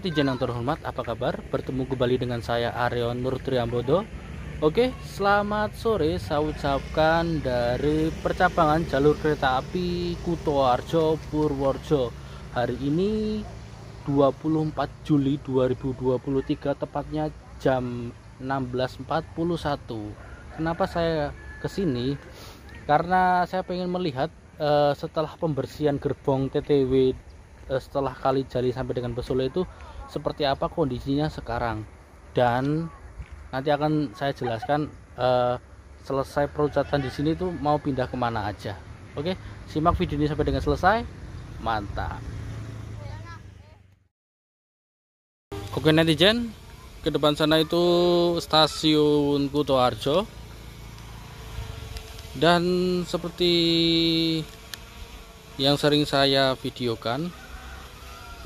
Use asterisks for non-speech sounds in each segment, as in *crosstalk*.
netizen yang terhormat, apa kabar? Bertemu kembali dengan saya Aryo Nur Triambodo. Oke, selamat sore. Saya ucapkan dari percabangan jalur kereta api Kutoarjo Purworejo. Hari ini 24 Juli 2023 tepatnya jam 16.41. Kenapa saya ke sini? Karena saya pengen melihat uh, setelah pembersihan gerbong TTW eh, setelah kali jali sampai dengan Besole itu seperti apa kondisinya sekarang dan nanti akan saya jelaskan uh, selesai perucatan di sini tuh mau pindah kemana aja oke simak video ini sampai dengan selesai mantap oke netizen ke depan sana itu stasiun Kutoarjo dan seperti yang sering saya videokan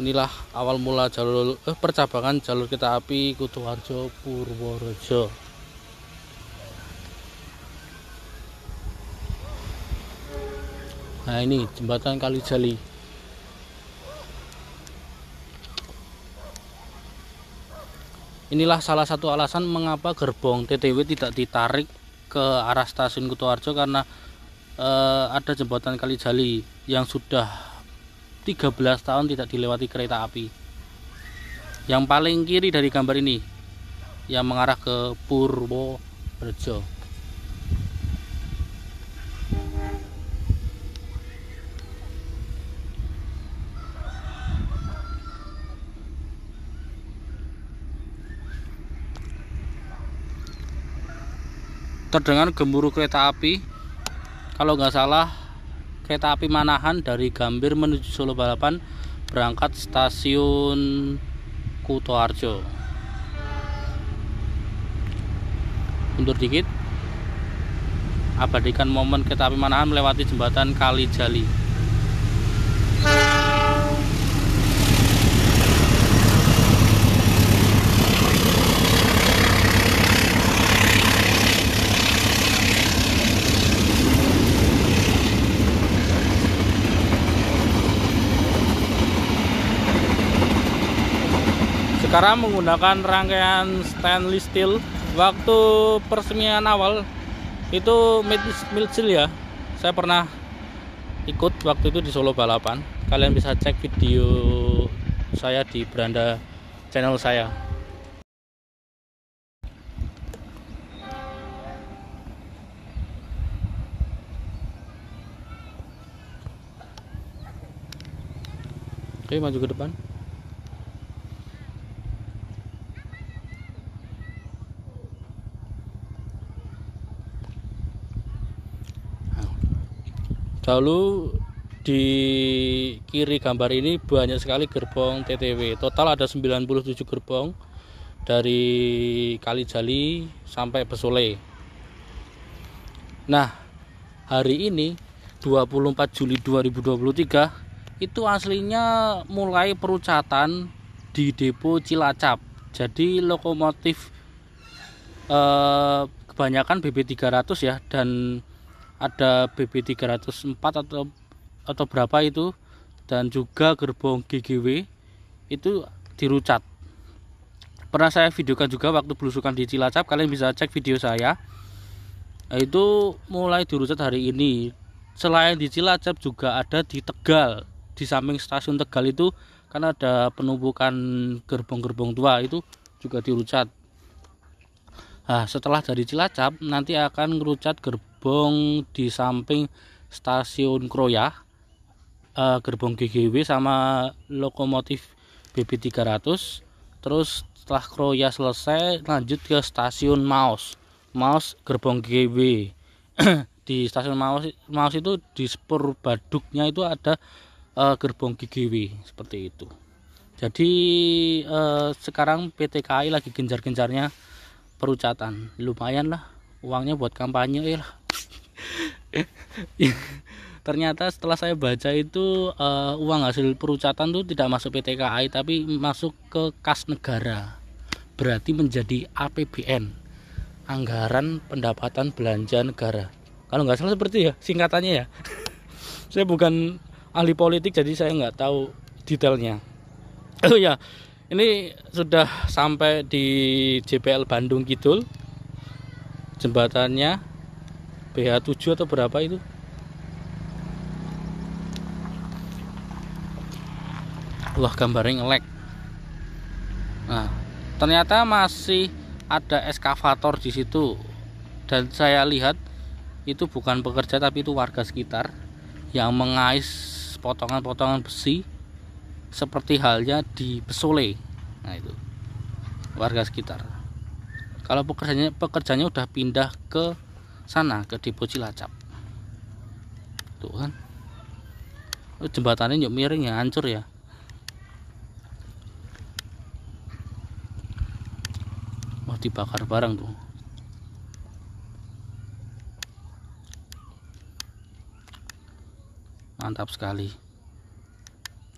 inilah awal mula jalur eh, percabangan jalur kita api Kutuharjo Purworejo nah ini jembatan kali Jali. inilah salah satu alasan mengapa gerbong TTW tidak ditarik ke arah stasiun Kutuharjo karena eh, ada jembatan kali Jali yang sudah 13 tahun tidak dilewati kereta api. Yang paling kiri dari gambar ini yang mengarah ke Purworejo. terdengar gemuruh kereta api kalau nggak salah kereta api Manahan dari Gambir menuju Solo Balapan berangkat stasiun Kutoarjo. Mundur dikit. Abadikan momen kereta api Manahan melewati jembatan Kalijali. Jali. Sekarang menggunakan rangkaian stainless steel. Waktu peresmian awal itu Mitchell ya. Saya pernah ikut waktu itu di Solo balapan. Kalian bisa cek video saya di beranda channel saya. Oke, maju ke depan. Lalu di kiri gambar ini banyak sekali gerbong TTW. Total ada 97 gerbong dari Kalijali sampai Besole. Nah, hari ini 24 Juli 2023 itu aslinya mulai perucatan di depo Cilacap. Jadi lokomotif eh, kebanyakan BB300 ya dan ada BB 304 atau atau berapa itu dan juga gerbong GGW itu dirucat pernah saya videokan juga waktu belusukan di Cilacap kalian bisa cek video saya nah, itu mulai dirucat hari ini selain di Cilacap juga ada di Tegal di samping stasiun Tegal itu karena ada penumpukan gerbong-gerbong tua itu juga dirucat Nah, setelah dari Cilacap nanti akan ngerucat gerbong di samping stasiun Kroya, uh, eh, gerbong GGW sama lokomotif BB300. Terus setelah Kroya selesai lanjut ke stasiun Maos. Maos gerbong GGW. *clears throat* di stasiun Maos Maos itu di spur baduknya itu ada uh, gerbong GGW seperti itu. Jadi uh, sekarang PT KAI lagi gencar genjarnya perucatan lumayan lah uangnya buat kampanye eh lah *laughs* ternyata setelah saya baca itu uh, uang hasil perucatan tuh tidak masuk PT KAI tapi masuk ke kas negara berarti menjadi APBN anggaran pendapatan belanja negara kalau nggak salah seperti ya singkatannya ya *laughs* saya bukan ahli politik jadi saya nggak tahu detailnya oh ya ini sudah sampai di JPL Bandung Kidul jembatannya BH7 atau berapa itu Wah gambarnya ngelek Nah ternyata masih ada eskavator di situ dan saya lihat itu bukan pekerja tapi itu warga sekitar yang mengais potongan-potongan besi seperti halnya di Besole nah itu warga sekitar kalau pekerjanya pekerjanya udah pindah ke sana ke depo Cilacap tuh kan oh, jembatannya yuk miring ya hancur ya Mau oh, dibakar barang tuh mantap sekali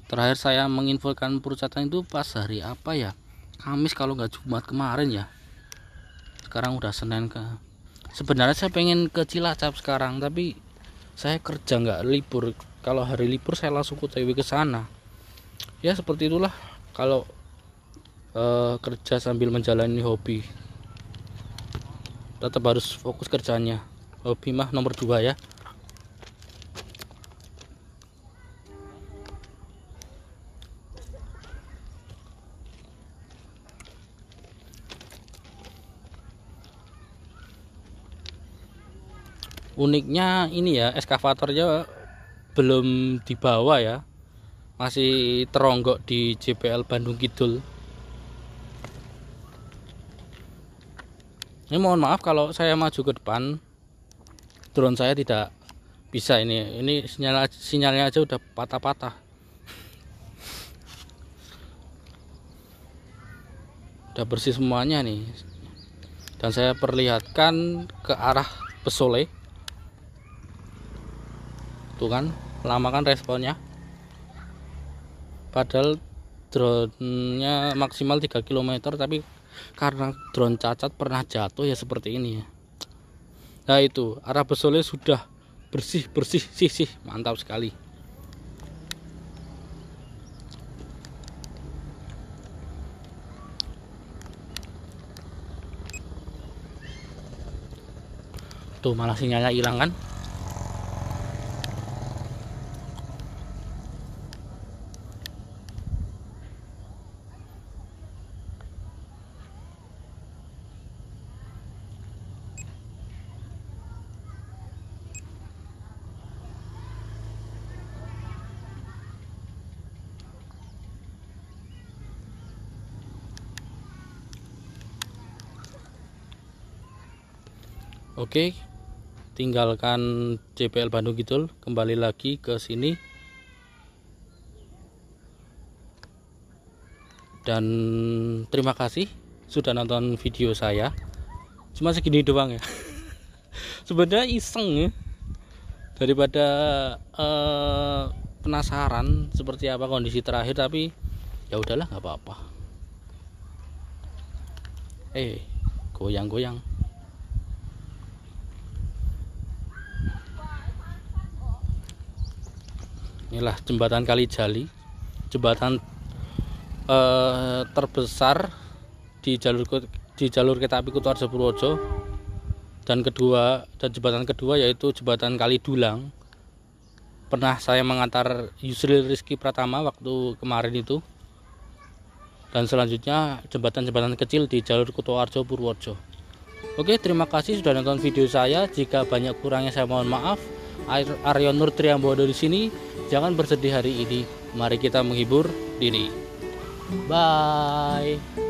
terakhir saya menginfokan perucatan itu pas hari apa ya Kamis kalau nggak Jumat kemarin ya sekarang udah Senin ke sebenarnya saya pengen ke Cilacap sekarang tapi saya kerja nggak libur kalau hari libur saya langsung KTW ke sana ya seperti itulah kalau uh, kerja sambil menjalani hobi tetap harus fokus kerjanya hobi mah nomor dua ya uniknya ini ya eskavatornya belum dibawa ya masih teronggok di JPL Bandung Kidul ini mohon maaf kalau saya maju ke depan drone saya tidak bisa ini ini sinyal sinyalnya aja udah patah-patah udah bersih semuanya nih dan saya perlihatkan ke arah pesoleh tuh kan lama kan responnya padahal drone-nya maksimal 3 km tapi karena drone cacat pernah jatuh ya seperti ini ya nah itu arah besolnya sudah bersih bersih sih sih mantap sekali tuh malah sinyalnya hilang kan Oke, tinggalkan CPL Bandung Kidul, kembali lagi ke sini. Dan terima kasih sudah nonton video saya. Cuma segini doang ya. *laughs* Sebenarnya iseng ya. Daripada eh, penasaran seperti apa kondisi terakhir tapi ya udahlah nggak apa-apa. Eh, goyang-goyang. inilah jembatan kali jali jembatan eh, terbesar di jalur di jalur kereta api Kuto Sepurwojo Purworejo dan kedua dan jembatan kedua yaitu jembatan kali dulang pernah saya mengantar Yusril Rizki Pratama waktu kemarin itu dan selanjutnya jembatan-jembatan kecil di jalur Kuto Arjo Purworejo Oke, terima kasih sudah nonton video saya. Jika banyak kurangnya saya mohon maaf. Aryo Nur Triambodo di sini. Jangan bersedih hari ini. Mari kita menghibur diri. Bye.